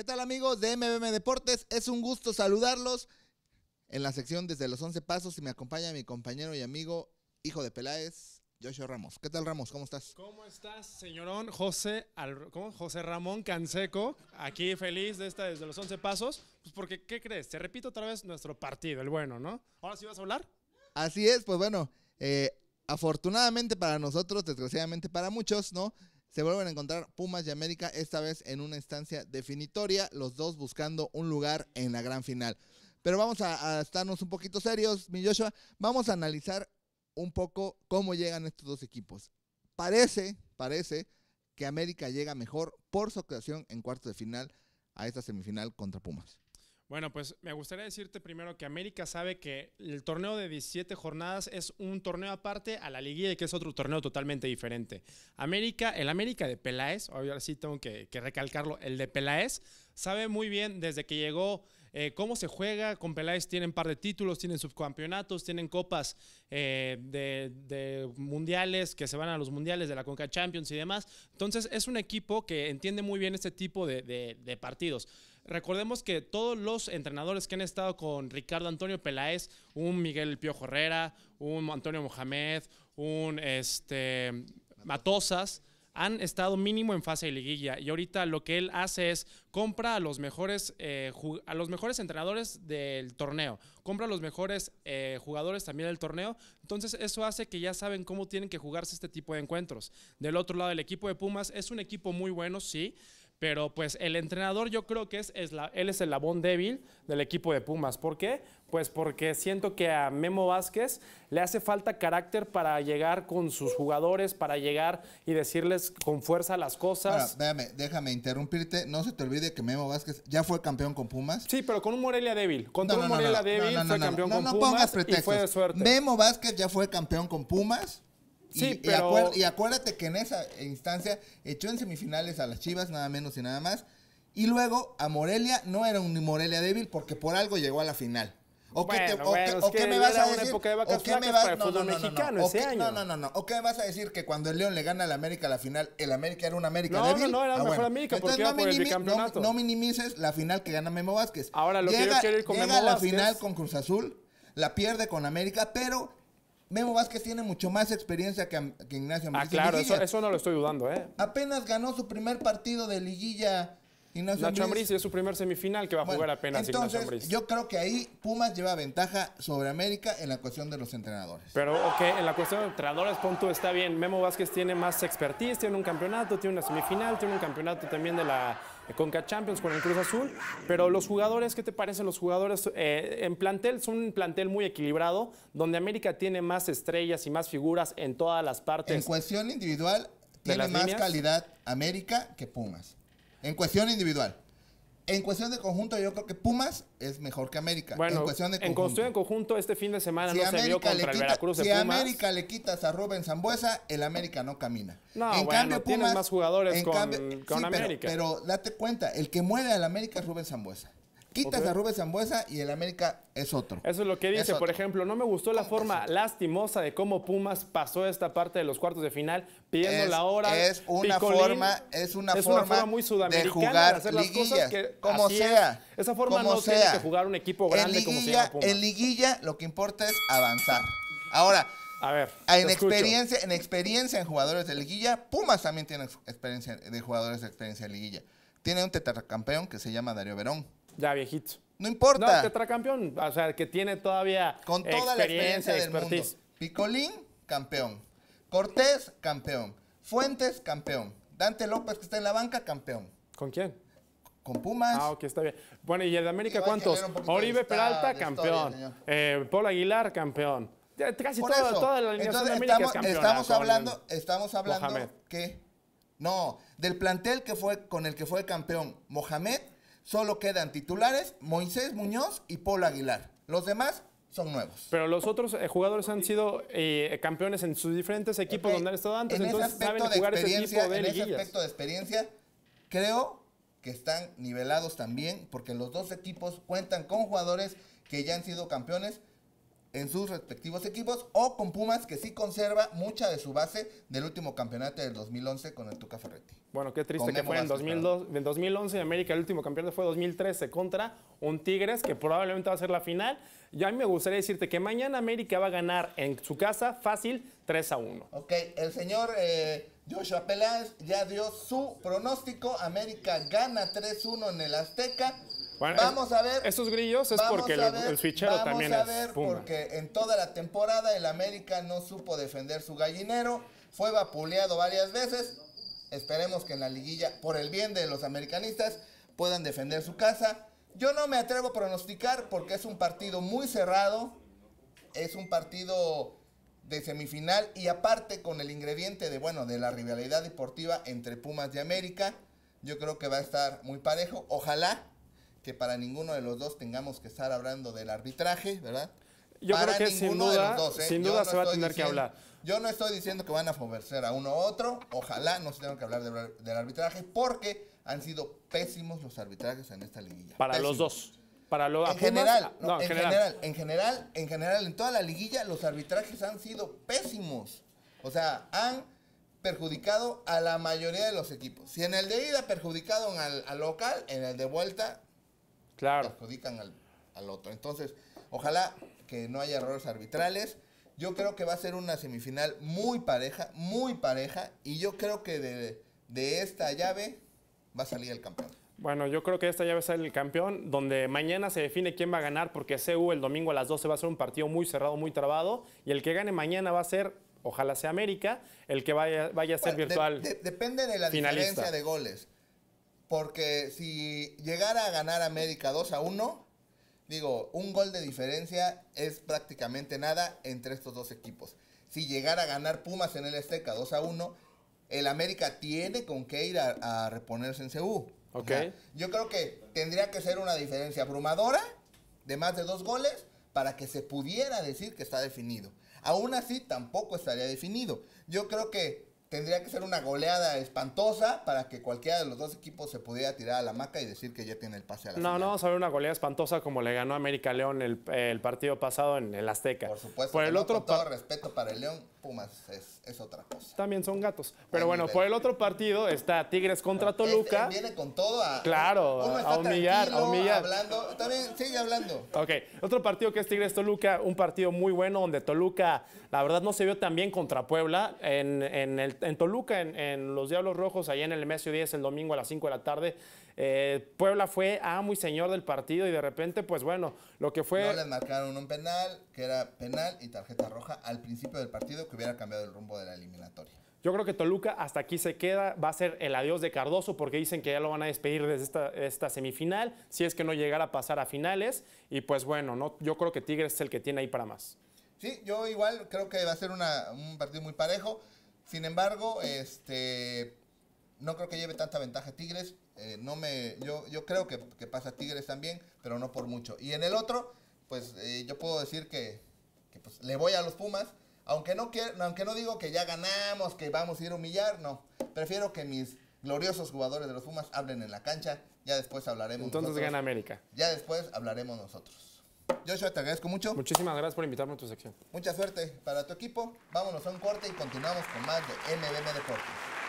¿Qué tal amigos de MBM Deportes? Es un gusto saludarlos en la sección desde los 11 pasos y me acompaña mi compañero y amigo, hijo de Peláez, Joshua Ramos. ¿Qué tal Ramos? ¿Cómo estás? ¿Cómo estás, señorón José, José Ramón Canseco? Aquí feliz de esta desde los 11 pasos. Pues porque, ¿qué crees? Te repito otra vez nuestro partido, el bueno, ¿no? ¿Ahora sí vas a hablar? Así es, pues bueno, eh, afortunadamente para nosotros, desgraciadamente para muchos, ¿no? Se vuelven a encontrar Pumas y América, esta vez en una instancia definitoria, los dos buscando un lugar en la gran final. Pero vamos a, estarnos un poquito serios, mi Joshua. Vamos a analizar un poco cómo llegan estos dos equipos. Parece, parece que América llega mejor por su actuación en cuartos de final a esta semifinal contra Pumas. Bueno, pues me gustaría decirte primero que América sabe que el torneo de 17 jornadas es un torneo aparte a la liguilla y que es otro torneo totalmente diferente. América, el América de Peláez, ahora sí tengo que, recalcarlo, el de Peláez sabe muy bien desde que llegó eh, cómo se juega. Con Peláez tienen par de títulos, tienen subcampeonatos, tienen copas eh, de, mundiales que se van a los mundiales de la Conca Champions y demás. Entonces es un equipo que entiende muy bien este tipo de partidos. Recordemos que todos los entrenadores que han estado con Ricardo Antonio Peláez, un Miguel Pío Herrera, un Antonio Mohamed, un este, Matosas, han estado mínimo en fase de liguilla y ahorita lo que él hace es compra a los mejores, eh, a los mejores entrenadores del torneo, compra a los mejores eh, jugadores también del torneo, entonces eso hace que ya saben cómo tienen que jugarse este tipo de encuentros. Del otro lado, el equipo de Pumas es un equipo muy bueno, sí, pero pues el entrenador yo creo que es, la, él es el labón débil del equipo de Pumas. ¿Por qué? Pues porque siento que a Memo Vázquez le hace falta carácter para llegar con sus jugadores, para llegar y decirles con fuerza las cosas. déjame, interrumpirte. No se te olvide que Memo Vázquez ya fue campeón con Pumas. Sí, pero con un Morelia débil. Con un Morelia débil fue campeón con Pumas. No pongas pretextos. Memo Vázquez ya fue campeón con Pumas y, acuérdate, que en esa instancia echó en semifinales a las Chivas, nada menos y nada más. Y luego a Morelia, no era un Morelia débil porque por algo llegó a la final. ¿O qué me vas a decir? ¿O qué me vas a decir? No, ¿O qué me vas a decir que cuando el León le gana al América la final, el América era un América no, débil? No, no, era ah, un América porque no, por el No, minimices la final que gana Memo Vázquez. Ahora lo llega, que quiero ir con la final con Cruz Azul, la pierde con América, pero Memo Vázquez tiene mucho más experiencia que, Ignacio Ambriz. Ah, claro, eso, eso, no lo estoy dudando, ¿eh? Apenas ganó su primer partido de liguilla y Nacho, es su primer semifinal que va a jugar apenas entonces, Yo creo que ahí Pumas lleva ventaja sobre América en la cuestión de los entrenadores. Pero, ok, en la cuestión de entrenadores, punto, está bien. Memo Vázquez tiene más expertise, tiene un campeonato, tiene una semifinal, tiene un campeonato también de la eh, Conca Champions con el Cruz Azul. Pero los jugadores, ¿qué te parecen los jugadores? Eh, en plantel, son un plantel muy equilibrado, donde América tiene más estrellas y más figuras en todas las partes. En cuestión individual, tiene más calidad América que Pumas. En cuestión individual. En cuestión de conjunto, yo creo que Pumas es mejor que América. en cuestión de conjunto. este fin de semana si no América se América le quitas a Rubén Zambuesa, el América no camina. No, en cambio, Pumas, más jugadores con, América. Pero, date cuenta, el que muere al América es Rubén Zambuesa. Quitas a Rubén Zambuesa y el América es otro. Eso es lo que dice, por ejemplo, no me gustó la forma lastimosa de cómo Pumas pasó esta parte de los cuartos de final pidiendo la hora. Es una forma, es una forma, muy sudamericana de jugar hacer como sea. Esa forma no sea. tiene que jugar un equipo grande como se En liguilla lo que importa es avanzar. Ahora, a ver, en experiencia, en experiencia en jugadores de liguilla, Pumas también tiene experiencia de jugadores de experiencia de liguilla. Tiene un tetracampeón que se llama Darío Verón ya viejito. No importa. No, tetracampeón, o sea, que tiene todavía Con toda la experiencia del mundo. Picolín, campeón. Cortés, campeón. Fuentes, campeón. Dante López, que está en la banca, campeón. ¿Con quién? Con Pumas. Ah, ok, está bien. Bueno, ¿y el de América cuántos? Oribe Peralta, campeón. Eh, Paul Aguilar, campeón. Casi todo, toda la de América estamos, ah, estamos hablando, estamos hablando que... No, del plantel que fue, con el que fue campeón Mohamed Solo quedan titulares Moisés Muñoz y Paul Aguilar. Los demás son nuevos. Pero los otros eh, jugadores han sido eh, campeones en sus diferentes equipos donde han estado antes, entonces saben jugar este En ese aspecto de experiencia, creo que están nivelados también, porque los dos equipos cuentan con jugadores que ya han sido campeones en sus respectivos equipos o con Pumas que sí conserva mucha de su base del último campeonato del 2011 con el Tuca Ferretti. Bueno, qué triste que fue en, 2002, en 2011 América el último campeonato fue 2013 contra un Tigres que probablemente va a ser la final. ya a mí me gustaría decirte que mañana América va a ganar en su casa fácil 3 a 1. Ok, el señor eh, Joshua Peláez ya dio su pronóstico. América gana 3-1 en el Azteca vamos a ver. Esos grillos es porque ver, el, el fichero vamos a ver porque en toda la temporada el América no supo defender su gallinero, fue vapuleado varias veces. Esperemos que en la liguilla, por el bien de los americanistas, puedan defender su casa. Yo no me atrevo a pronosticar porque es un partido muy cerrado, es un partido de semifinal y aparte con el ingrediente de bueno de la rivalidad deportiva entre Pumas y América, yo creo que va a estar muy parejo. Ojalá que para ninguno de los dos tengamos que estar hablando del arbitraje, ¿verdad? Yo para creo que sin duda, dos, ¿eh? sin duda se va a tener que hablar. Yo no estoy diciendo que van a favorecer a uno u otro, ojalá no se tenga que hablar del arbitraje, porque han sido pésimos los arbitrajes en esta liguilla. Para los dos. Para lo, en, general, en general. en general, en general, en toda la liguilla los arbitrajes han sido pésimos. O sea, han perjudicado a la mayoría de los equipos. Si en el de ida perjudicaron al local, en el de vuelta claro. al, otro. Entonces, ojalá que no haya errores arbitrales. Yo creo que va a ser una semifinal muy pareja, muy pareja, y yo creo que de, esta llave va a salir el campeón. Bueno, yo creo que esta llave sale el campeón, donde mañana se define quién va a ganar, porque CU el domingo a las 12 va a ser un partido muy cerrado, muy trabado, y el que gane mañana va a ser, ojalá sea América, el que vaya, vaya a ser virtual. depende de la diferencia de goles. Porque si llegara a ganar América 2 a 1, digo, un gol de diferencia es prácticamente nada entre estos dos equipos. Si llegara a ganar Pumas en el Esteca 2 a 1, el América tiene con qué ir a, reponerse en CU. Ok. yo creo que tendría que ser una diferencia abrumadora de más de dos goles para que se pudiera decir que está definido. Aún así, tampoco estaría definido. Yo creo que tendría que ser una goleada espantosa para que cualquiera de los dos equipos se pudiera tirar a la maca y decir que ya tiene el pase a la No, no vamos a ver una goleada espantosa como le ganó América León el, partido pasado en el Azteca. Por supuesto, el otro con todo respeto para el León Pumas es, otra cosa. También son gatos. Pero bueno, por el otro partido está Tigres contra este Toluca. viene con todo a. Claro, a humillar, a humillar. Hablando, también sigue hablando. Ok, otro partido que es Tigres-Toluca, un partido muy bueno donde Toluca, la verdad, no se vio tan bien contra Puebla. En, el, en Toluca, en, los Diablos Rojos, allá en el Mesio 10, el domingo a las 5 de la tarde, eh, Puebla fue amo ah, y señor del partido y de repente, pues bueno, lo que fue. No marcaron un penal, que era penal y tarjeta roja al principio del partido que hubiera cambiado el rumbo de la eliminatoria. Yo creo que Toluca hasta aquí se queda, va a ser el adiós de Cardoso porque dicen que ya lo van a despedir desde esta, semifinal, si es que no llegara a pasar a finales y pues bueno, no, yo creo que Tigres es el que tiene ahí para más. Sí, yo igual creo que va a ser un partido muy parejo, sin embargo, este, no creo que lleve tanta ventaja Tigres, eh, no me, yo, creo que, pasa Tigres también, pero no por mucho. Y en el otro, pues eh, yo puedo decir que, pues, le voy a los Pumas, aunque no, quiero, aunque no digo que ya ganamos, que vamos a ir a humillar, no. Prefiero que mis gloriosos jugadores de los Pumas hablen en la cancha. Ya después hablaremos Entonces gana América. Ya después hablaremos nosotros. Joshua, te agradezco mucho. Muchísimas gracias por invitarme a tu sección. Mucha suerte para tu equipo. Vámonos a un corte y continuamos con más de MBM Deportes.